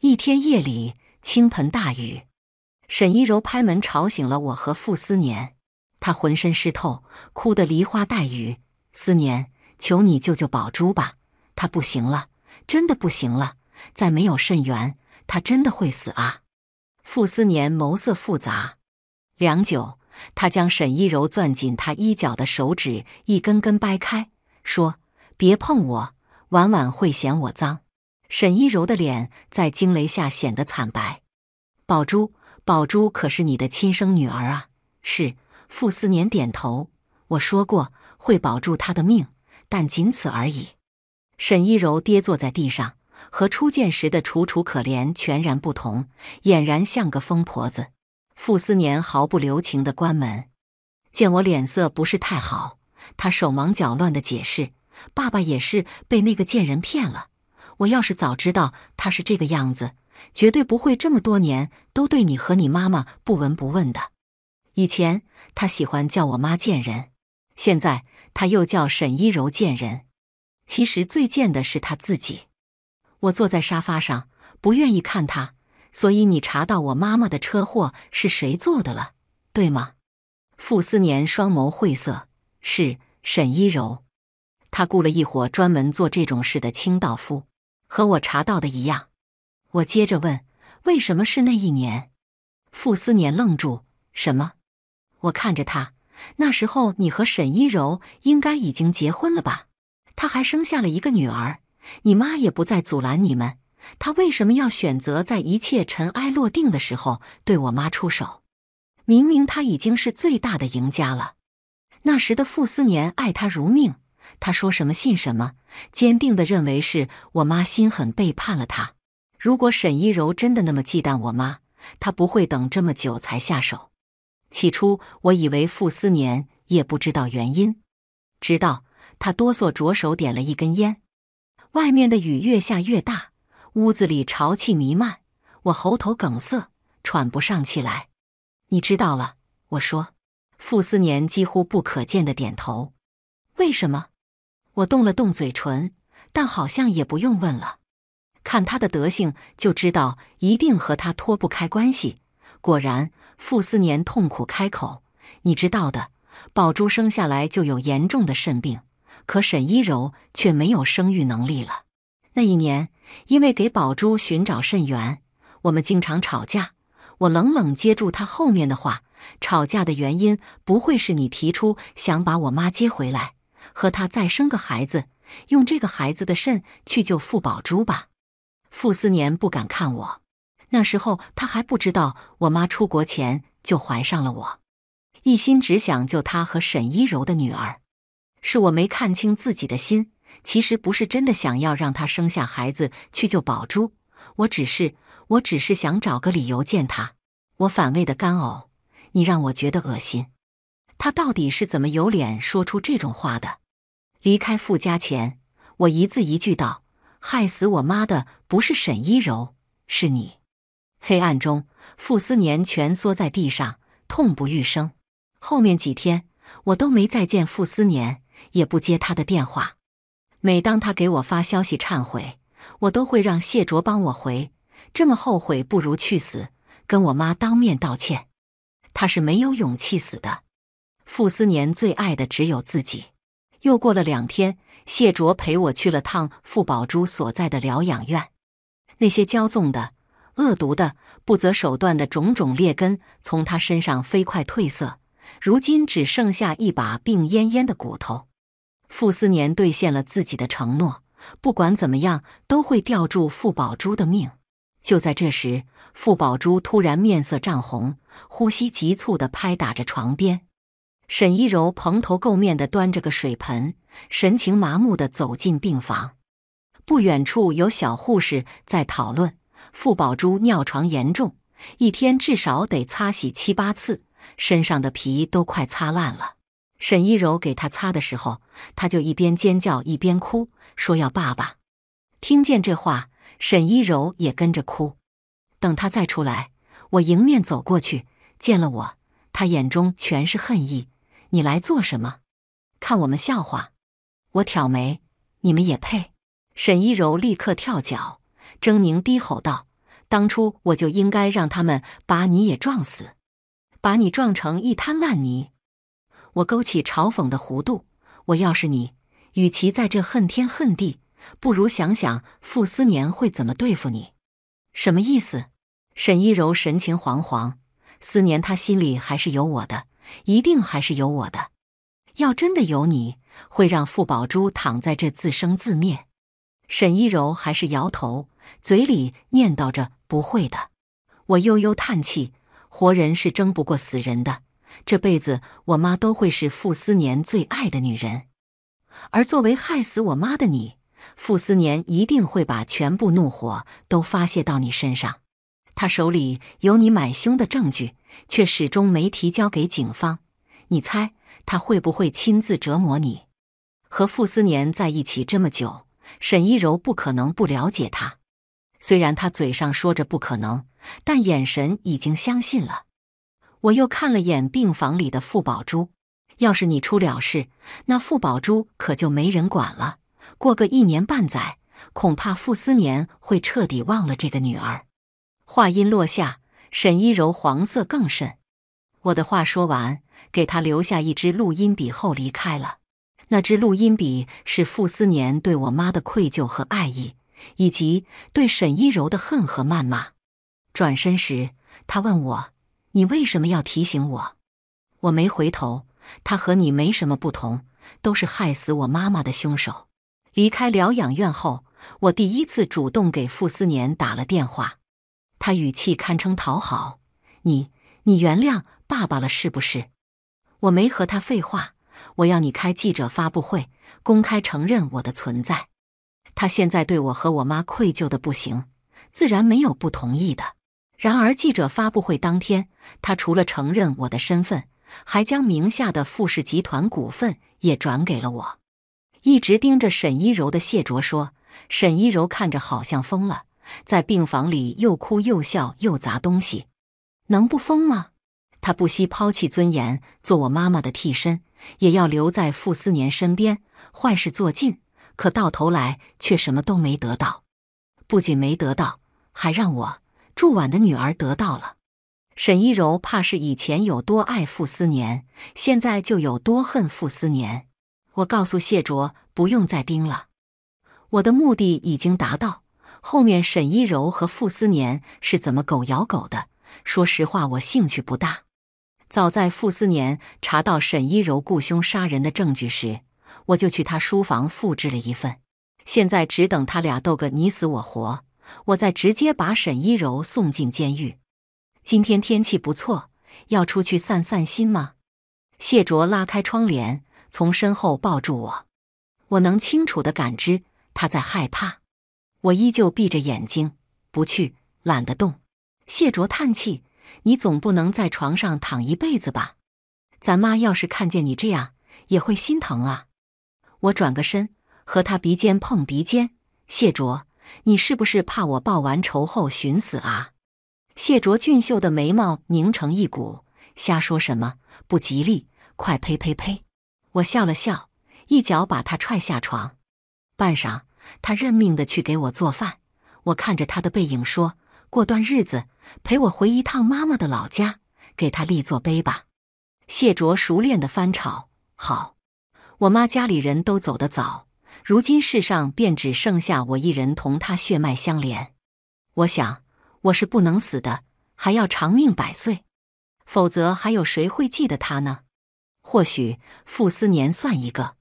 一天夜里，倾盆大雨，沈一柔拍门吵醒了我和傅思年。他浑身湿透，哭得梨花带雨。思年，求你救救宝珠吧，她不行了，真的不行了，再没有肾源，她真的会死啊！傅思年眸色复杂，良久，他将沈一柔攥紧他衣角的手指一根根掰开，说。别碰我，婉婉会嫌我脏。沈一柔的脸在惊雷下显得惨白。宝珠，宝珠可是你的亲生女儿啊！是，傅斯年点头。我说过会保住她的命，但仅此而已。沈一柔跌坐在地上，和初见时的楚楚可怜全然不同，俨然像个疯婆子。傅斯年毫不留情的关门。见我脸色不是太好，他手忙脚乱的解释。爸爸也是被那个贱人骗了。我要是早知道他是这个样子，绝对不会这么多年都对你和你妈妈不闻不问的。以前他喜欢叫我妈贱人，现在他又叫沈一柔贱人。其实最贱的是他自己。我坐在沙发上，不愿意看他。所以你查到我妈妈的车祸是谁做的了，对吗？傅斯年双眸晦涩。是沈一柔。他雇了一伙专门做这种事的清道夫，和我查到的一样。我接着问：“为什么是那一年？”傅斯年愣住。什么？我看着他。那时候你和沈一柔应该已经结婚了吧？他还生下了一个女儿，你妈也不再阻拦你们。他为什么要选择在一切尘埃落定的时候对我妈出手？明明他已经是最大的赢家了。那时的傅斯年爱她如命。他说什么信什么，坚定的认为是我妈心狠背叛了他。如果沈一柔真的那么忌惮我妈，她不会等这么久才下手。起初我以为傅斯年也不知道原因，直到他哆嗦着手点了一根烟。外面的雨越下越大，屋子里潮气弥漫，我喉头梗塞，喘不上气来。你知道了，我说。傅斯年几乎不可见的点头。为什么？我动了动嘴唇，但好像也不用问了。看他的德性就知道，一定和他脱不开关系。果然，傅斯年痛苦开口：“你知道的，宝珠生下来就有严重的肾病，可沈一柔却没有生育能力了。那一年，因为给宝珠寻找肾源，我们经常吵架。我冷冷接住他后面的话：吵架的原因不会是你提出想把我妈接回来。”和他再生个孩子，用这个孩子的肾去救傅宝珠吧。傅斯年不敢看我，那时候他还不知道我妈出国前就怀上了我，一心只想救他和沈一柔的女儿。是我没看清自己的心，其实不是真的想要让他生下孩子去救宝珠，我只是，我只是想找个理由见他。我反胃的干呕，你让我觉得恶心。他到底是怎么有脸说出这种话的？离开傅家前，我一字一句道：“害死我妈的不是沈一柔，是你。”黑暗中，傅思年蜷缩在地上，痛不欲生。后面几天，我都没再见傅思年，也不接他的电话。每当他给我发消息忏悔，我都会让谢卓帮我回：“这么后悔，不如去死，跟我妈当面道歉。”他是没有勇气死的。傅思年最爱的只有自己。又过了两天，谢卓陪我去了趟傅宝珠所在的疗养院。那些骄纵的、恶毒的、不择手段的种种劣根，从他身上飞快褪色，如今只剩下一把病恹恹的骨头。傅斯年兑现了自己的承诺，不管怎么样都会吊住傅宝珠的命。就在这时，傅宝珠突然面色涨红，呼吸急促地拍打着床边。沈一柔蓬头垢面地端着个水盆，神情麻木地走进病房。不远处有小护士在讨论，傅宝珠尿床严重，一天至少得擦洗七八次，身上的皮都快擦烂了。沈一柔给他擦的时候，他就一边尖叫一边哭，说要爸爸。听见这话，沈一柔也跟着哭。等他再出来，我迎面走过去，见了我，他眼中全是恨意。你来做什么？看我们笑话？我挑眉，你们也配？沈一柔立刻跳脚，狰狞低吼道：“当初我就应该让他们把你也撞死，把你撞成一滩烂泥。”我勾起嘲讽的弧度：“我要是你，与其在这恨天恨地，不如想想傅斯年会怎么对付你。”什么意思？沈一柔神情惶惶，思年他心里还是有我的。一定还是有我的，要真的有你，会让傅宝珠躺在这自生自灭。沈一柔还是摇头，嘴里念叨着：“不会的。”我悠悠叹气：“活人是争不过死人的。这辈子我妈都会是傅斯年最爱的女人，而作为害死我妈的你，傅斯年一定会把全部怒火都发泄到你身上。”他手里有你买凶的证据，却始终没提交给警方。你猜他会不会亲自折磨你？和傅斯年在一起这么久，沈一柔不可能不了解他。虽然他嘴上说着不可能，但眼神已经相信了。我又看了眼病房里的傅宝珠，要是你出了事，那傅宝珠可就没人管了。过个一年半载，恐怕傅斯年会彻底忘了这个女儿。话音落下，沈一柔黄色更甚。我的话说完，给他留下一支录音笔后离开了。那支录音笔是傅斯年对我妈的愧疚和爱意，以及对沈一柔的恨和谩骂。转身时，他问我：“你为什么要提醒我？”我没回头。他和你没什么不同，都是害死我妈妈的凶手。离开疗养院后，我第一次主动给傅斯年打了电话。他语气堪称讨好，你你原谅爸爸了是不是？我没和他废话，我要你开记者发布会，公开承认我的存在。他现在对我和我妈愧疚的不行，自然没有不同意的。然而记者发布会当天，他除了承认我的身份，还将名下的富氏集团股份也转给了我。一直盯着沈一柔的谢卓说：“沈一柔看着好像疯了。”在病房里又哭又笑又砸东西，能不疯吗？他不惜抛弃尊严，做我妈妈的替身，也要留在傅斯年身边，坏事做尽，可到头来却什么都没得到，不仅没得到，还让我祝婉的女儿得到了。沈一柔怕是以前有多爱傅斯年，现在就有多恨傅斯年。我告诉谢卓，不用再盯了，我的目的已经达到。后面沈一柔和傅斯年是怎么狗咬狗的？说实话，我兴趣不大。早在傅斯年查到沈一柔雇凶杀人的证据时，我就去他书房复制了一份。现在只等他俩斗个你死我活，我再直接把沈一柔送进监狱。今天天气不错，要出去散散心吗？谢卓拉开窗帘，从身后抱住我。我能清楚的感知他在害怕。我依旧闭着眼睛，不去，懒得动。谢卓叹气：“你总不能在床上躺一辈子吧？咱妈要是看见你这样，也会心疼啊。”我转个身，和他鼻尖碰鼻尖。谢卓，你是不是怕我报完仇后寻死啊？谢卓俊秀的眉毛拧成一股，瞎说什么不吉利，快呸呸呸！我笑了笑，一脚把他踹下床。半晌。他认命的去给我做饭，我看着他的背影说：“过段日子陪我回一趟妈妈的老家，给她立座碑吧。”谢卓熟练的翻炒，好。我妈家里人都走得早，如今世上便只剩下我一人同他血脉相连。我想，我是不能死的，还要长命百岁，否则还有谁会记得他呢？或许傅斯年算一个，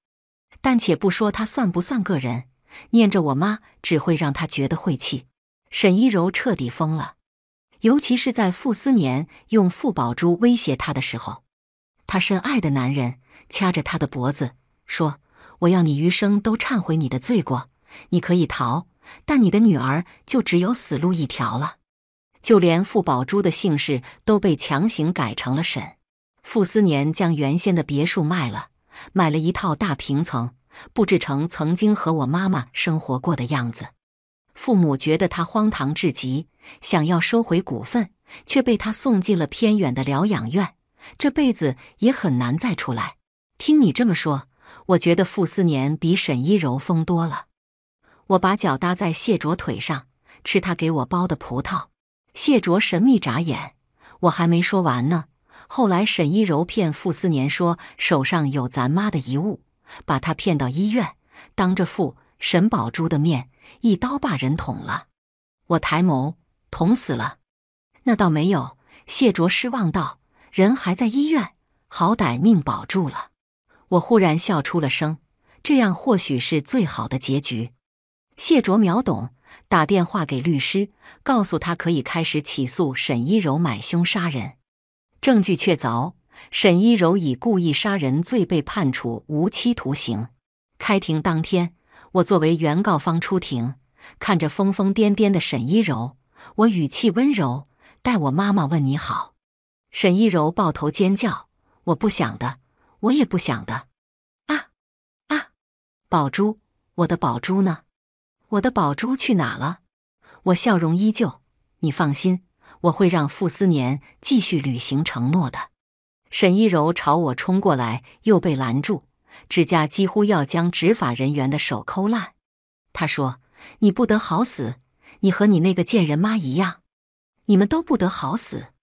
但且不说他算不算个人。念着我妈只会让她觉得晦气，沈一柔彻底疯了。尤其是在傅斯年用傅宝珠威胁她的时候，她深爱的男人掐着她的脖子说：“我要你余生都忏悔你的罪过。你可以逃，但你的女儿就只有死路一条了。就连傅宝珠的姓氏都被强行改成了沈。”傅斯年将原先的别墅卖了，买了一套大平层。布置成曾经和我妈妈生活过的样子。父母觉得他荒唐至极，想要收回股份，却被他送进了偏远的疗养院，这辈子也很难再出来。听你这么说，我觉得傅斯年比沈一柔疯多了。我把脚搭在谢卓腿上，吃他给我剥的葡萄。谢卓神秘眨眼。我还没说完呢。后来沈一柔骗傅斯年说手上有咱妈的遗物。把他骗到医院，当着父沈宝珠的面，一刀把人捅了。我抬眸，捅死了？那倒没有。谢卓失望道：“人还在医院，好歹命保住了。”我忽然笑出了声，这样或许是最好的结局。谢卓秒懂，打电话给律师，告诉他可以开始起诉沈一柔买凶杀人，证据确凿。沈一柔以故意杀人罪被判处无期徒刑。开庭当天，我作为原告方出庭，看着疯疯癫癫的沈一柔，我语气温柔，代我妈妈问你好。沈一柔抱头尖叫：“我不想的，我也不想的！”啊啊！宝珠，我的宝珠呢？我的宝珠去哪了？我笑容依旧，你放心，我会让傅思年继续履行承诺的。沈一柔朝我冲过来，又被拦住，指甲几乎要将执法人员的手抠烂。他说：“你不得好死！你和你那个贱人妈一样，你们都不得好死。”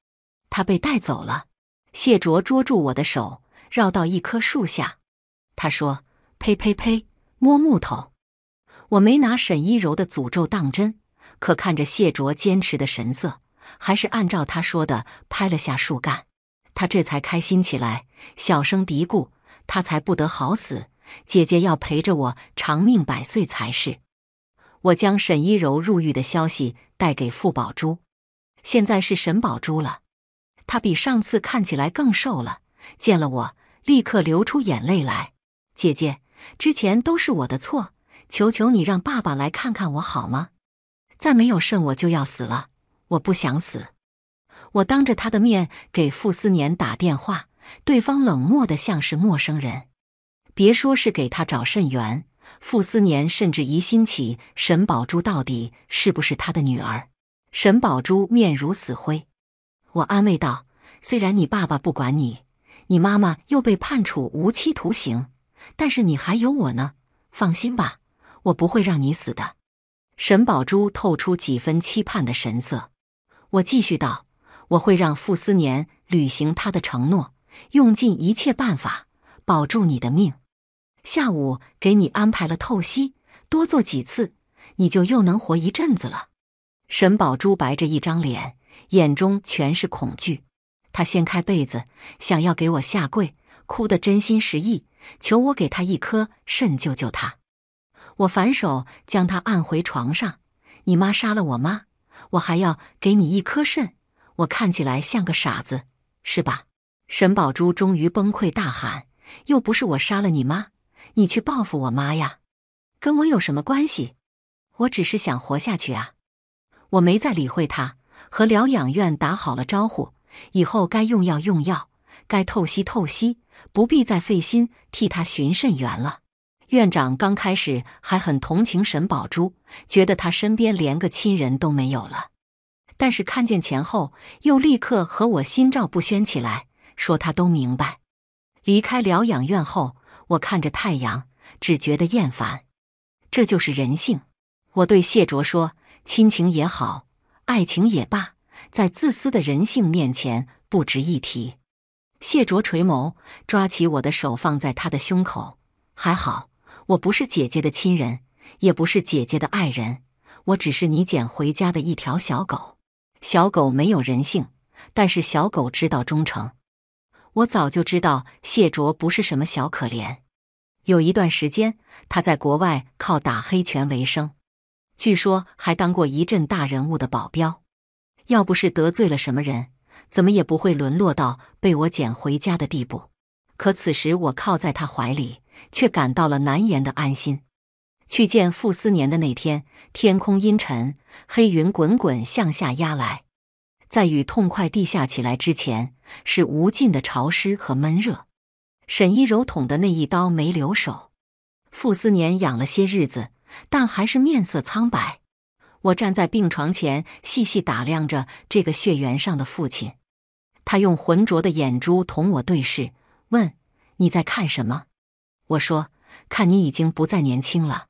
他被带走了。谢卓捉住我的手，绕到一棵树下。他说：“呸呸呸，摸木头！”我没拿沈一柔的诅咒当真，可看着谢卓坚持的神色，还是按照他说的拍了下树干。他这才开心起来，小声嘀咕：“他才不得好死，姐姐要陪着我长命百岁才是。”我将沈一柔入狱的消息带给傅宝珠，现在是沈宝珠了。她比上次看起来更瘦了，见了我立刻流出眼泪来。姐姐，之前都是我的错，求求你让爸爸来看看我好吗？再没有肾我就要死了，我不想死。我当着他的面给傅斯年打电话，对方冷漠的像是陌生人。别说是给他找肾源，傅斯年甚至疑心起沈宝珠到底是不是他的女儿。沈宝珠面如死灰。我安慰道：“虽然你爸爸不管你，你妈妈又被判处无期徒刑，但是你还有我呢。放心吧，我不会让你死的。”沈宝珠透出几分期盼的神色。我继续道。我会让傅斯年履行他的承诺，用尽一切办法保住你的命。下午给你安排了透析，多做几次，你就又能活一阵子了。沈宝珠白着一张脸，眼中全是恐惧。他掀开被子，想要给我下跪，哭得真心实意，求我给他一颗肾救救他。我反手将他按回床上。你妈杀了我妈，我还要给你一颗肾。我看起来像个傻子，是吧？沈宝珠终于崩溃大喊：“又不是我杀了你妈，你去报复我妈呀！跟我有什么关系？我只是想活下去啊！”我没再理会他，和疗养院打好了招呼，以后该用药用药，该透析透析，不必再费心替他寻肾源了。院长刚开始还很同情沈宝珠，觉得他身边连个亲人都没有了。但是看见钱后，又立刻和我心照不宣起来，说他都明白。离开疗养院后，我看着太阳，只觉得厌烦。这就是人性。我对谢卓说：“亲情也好，爱情也罢，在自私的人性面前不值一提。”谢卓垂眸，抓起我的手放在他的胸口。还好，我不是姐姐的亲人，也不是姐姐的爱人，我只是你捡回家的一条小狗。小狗没有人性，但是小狗知道忠诚。我早就知道谢卓不是什么小可怜，有一段时间他在国外靠打黑拳为生，据说还当过一阵大人物的保镖。要不是得罪了什么人，怎么也不会沦落到被我捡回家的地步。可此时我靠在他怀里，却感到了难言的安心。去见傅斯年的那天，天空阴沉，黑云滚滚向下压来。在雨痛快地下起来之前，是无尽的潮湿和闷热。沈一柔捅的那一刀没留手，傅斯年养了些日子，但还是面色苍白。我站在病床前，细细打量着这个血缘上的父亲。他用浑浊的眼珠同我对视，问：“你在看什么？”我说：“看你已经不再年轻了。”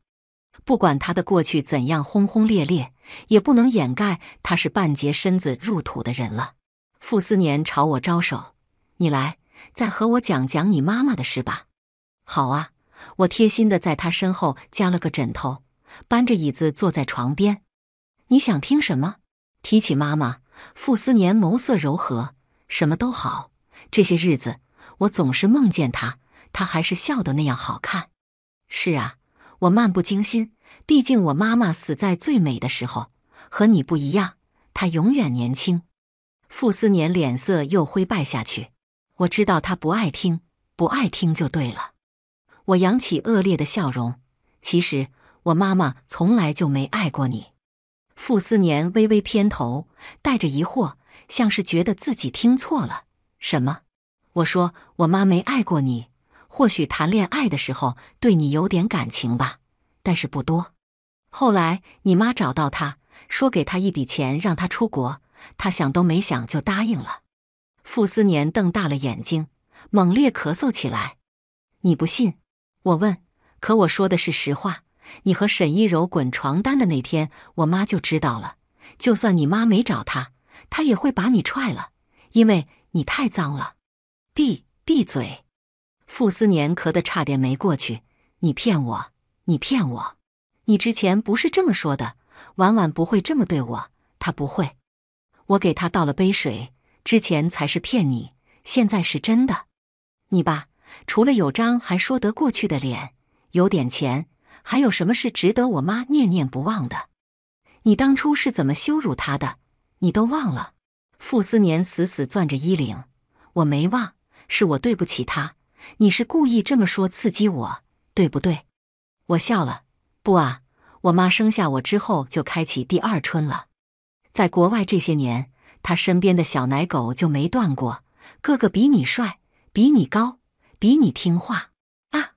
不管他的过去怎样轰轰烈烈，也不能掩盖他是半截身子入土的人了。傅斯年朝我招手：“你来，再和我讲讲你妈妈的事吧。”好啊，我贴心的在他身后加了个枕头，搬着椅子坐在床边。你想听什么？提起妈妈，傅斯年眸色柔和，什么都好。这些日子，我总是梦见她，她还是笑得那样好看。是啊。我漫不经心，毕竟我妈妈死在最美的时候，和你不一样，她永远年轻。傅斯年脸色又灰败下去，我知道他不爱听，不爱听就对了。我扬起恶劣的笑容，其实我妈妈从来就没爱过你。傅斯年微微偏头，带着疑惑，像是觉得自己听错了。什么？我说我妈没爱过你。或许谈恋爱的时候对你有点感情吧，但是不多。后来你妈找到他，说给他一笔钱让他出国，他想都没想就答应了。傅斯年瞪大了眼睛，猛烈咳嗽起来。你不信？我问。可我说的是实话。你和沈一柔滚床单的那天，我妈就知道了。就算你妈没找他，他也会把你踹了，因为你太脏了。闭闭嘴。傅斯年咳得差点没过去，你骗我，你骗我，你之前不是这么说的，婉婉不会这么对我，她不会。我给她倒了杯水，之前才是骗你，现在是真的。你吧，除了有张还说得过去的脸，有点钱，还有什么是值得我妈念念不忘的？你当初是怎么羞辱她的？你都忘了？傅斯年死死攥着衣领，我没忘，是我对不起她。你是故意这么说刺激我，对不对？我笑了。不啊，我妈生下我之后就开启第二春了。在国外这些年，她身边的小奶狗就没断过。个个比你帅，比你高，比你听话啊！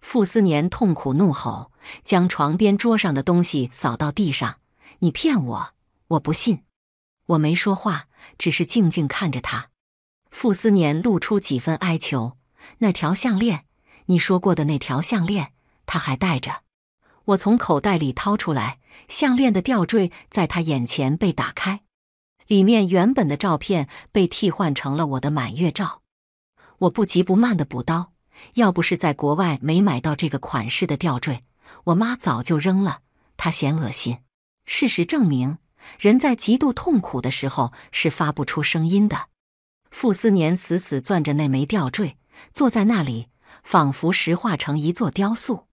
傅斯年痛苦怒吼，将床边桌上的东西扫到地上。你骗我，我不信。我没说话，只是静静看着他。傅斯年露出几分哀求。那条项链，你说过的那条项链，他还戴着。我从口袋里掏出来，项链的吊坠在他眼前被打开，里面原本的照片被替换成了我的满月照。我不急不慢地补刀，要不是在国外没买到这个款式的吊坠，我妈早就扔了，她嫌恶心。事实证明，人在极度痛苦的时候是发不出声音的。傅斯年死死攥着那枚吊坠。坐在那里，仿佛石化成一座雕塑。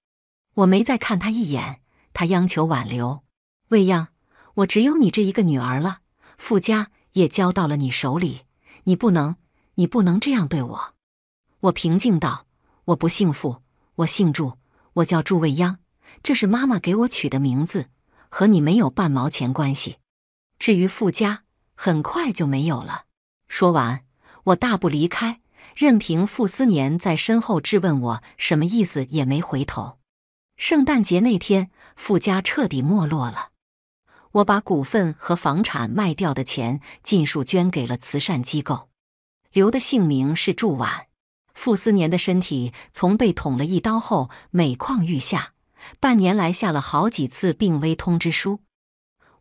我没再看他一眼。他央求挽留：“未央，我只有你这一个女儿了，傅家也交到了你手里，你不能，你不能这样对我。”我平静道：“我不姓傅，我姓祝，我叫祝未央，这是妈妈给我取的名字，和你没有半毛钱关系。至于傅家，很快就没有了。”说完，我大步离开。任凭傅斯年在身后质问我什么意思，也没回头。圣诞节那天，傅家彻底没落了。我把股份和房产卖掉的钱，尽数捐给了慈善机构，留的姓名是祝婉。傅斯年的身体从被捅了一刀后每况愈下，半年来下了好几次病危通知书。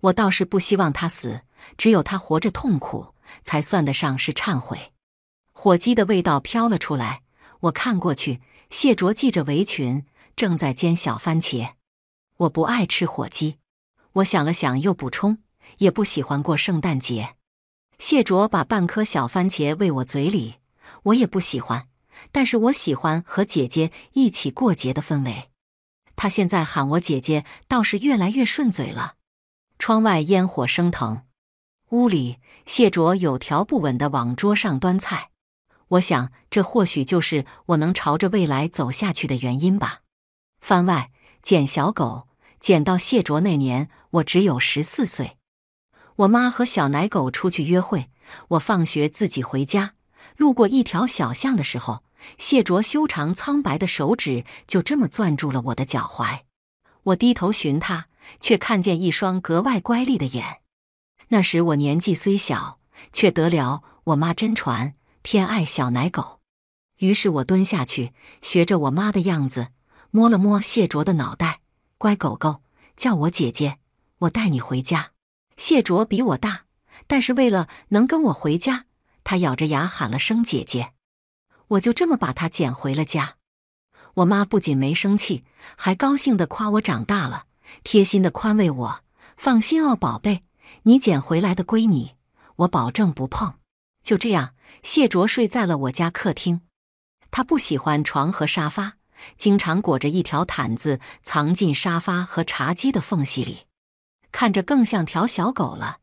我倒是不希望他死，只有他活着痛苦，才算得上是忏悔。火鸡的味道飘了出来，我看过去，谢卓系着围裙正在煎小番茄。我不爱吃火鸡，我想了想又补充，也不喜欢过圣诞节。谢卓把半颗小番茄喂我嘴里，我也不喜欢，但是我喜欢和姐姐一起过节的氛围。他现在喊我姐姐倒是越来越顺嘴了。窗外烟火升腾，屋里谢卓有条不紊地往桌上端菜。我想，这或许就是我能朝着未来走下去的原因吧。番外捡小狗，捡到谢卓那年，我只有十四岁。我妈和小奶狗出去约会，我放学自己回家。路过一条小巷的时候，谢卓修长苍白的手指就这么攥住了我的脚踝。我低头寻他，却看见一双格外乖戾的眼。那时我年纪虽小，却得了我妈真传。偏爱小奶狗，于是我蹲下去，学着我妈的样子，摸了摸谢卓的脑袋。乖狗狗，叫我姐姐，我带你回家。谢卓比我大，但是为了能跟我回家，他咬着牙喊了声姐姐。我就这么把它捡回了家。我妈不仅没生气，还高兴地夸我长大了，贴心地宽慰我：“放心哦，宝贝，你捡回来的归你，我保证不碰。”就这样。谢卓睡在了我家客厅，他不喜欢床和沙发，经常裹着一条毯子藏进沙发和茶几的缝隙里，看着更像条小狗了。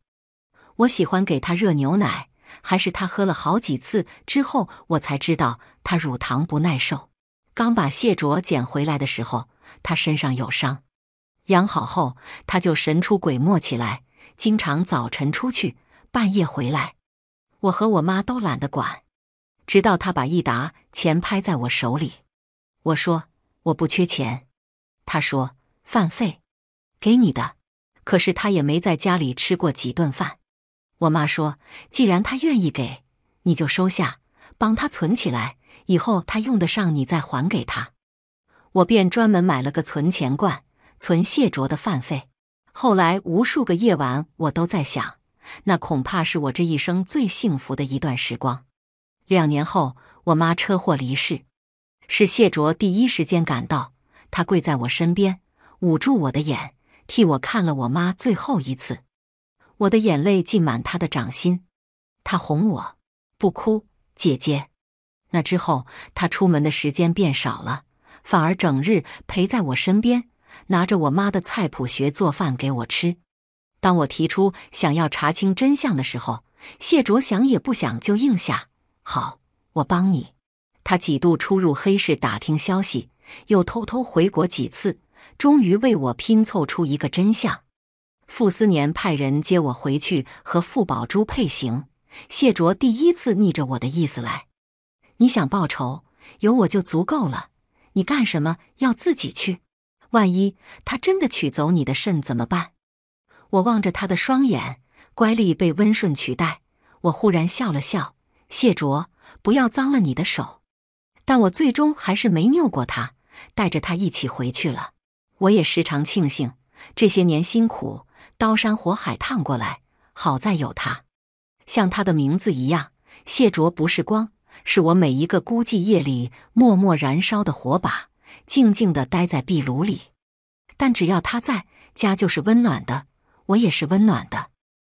我喜欢给他热牛奶，还是他喝了好几次之后，我才知道他乳糖不耐受。刚把谢卓捡回来的时候，他身上有伤，养好后他就神出鬼没起来，经常早晨出去，半夜回来。我和我妈都懒得管，直到他把一沓钱拍在我手里，我说我不缺钱，他说饭费，给你的。可是他也没在家里吃过几顿饭。我妈说，既然他愿意给，你就收下，帮他存起来，以后他用得上，你再还给他。我便专门买了个存钱罐，存谢卓的饭费。后来无数个夜晚，我都在想。那恐怕是我这一生最幸福的一段时光。两年后，我妈车祸离世，是谢卓第一时间赶到，他跪在我身边，捂住我的眼，替我看了我妈最后一次。我的眼泪浸满他的掌心，他哄我不哭，姐姐。那之后，他出门的时间变少了，反而整日陪在我身边，拿着我妈的菜谱学做饭给我吃。当我提出想要查清真相的时候，谢卓想也不想就应下：“好，我帮你。”他几度出入黑市打听消息，又偷偷回国几次，终于为我拼凑出一个真相。傅斯年派人接我回去和傅宝珠配型。谢卓第一次逆着我的意思来：“你想报仇，有我就足够了。你干什么要自己去？万一他真的取走你的肾怎么办？”我望着他的双眼，乖戾被温顺取代。我忽然笑了笑，谢卓，不要脏了你的手。但我最终还是没拗过他，带着他一起回去了。我也时常庆幸这些年辛苦，刀山火海烫过来，好在有他。像他的名字一样，谢卓不是光，是我每一个孤寂夜里默默燃烧的火把，静静的待在壁炉里。但只要他在家，就是温暖的。我也是温暖的。